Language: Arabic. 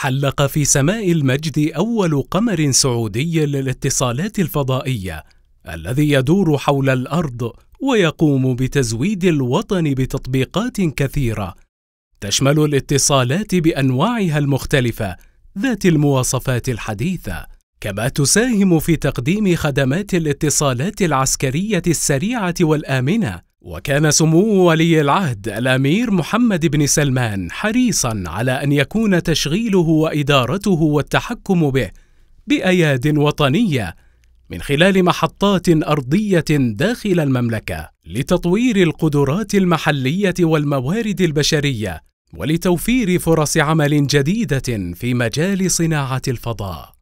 حلق في سماء المجد أول قمر سعودي للاتصالات الفضائية الذي يدور حول الأرض ويقوم بتزويد الوطن بتطبيقات كثيرة تشمل الاتصالات بأنواعها المختلفة ذات المواصفات الحديثة كما تساهم في تقديم خدمات الاتصالات العسكرية السريعة والآمنة وكان سمو ولي العهد الامير محمد بن سلمان حريصا على ان يكون تشغيله وادارته والتحكم به باياد وطنيه من خلال محطات ارضيه داخل المملكه لتطوير القدرات المحليه والموارد البشريه ولتوفير فرص عمل جديده في مجال صناعه الفضاء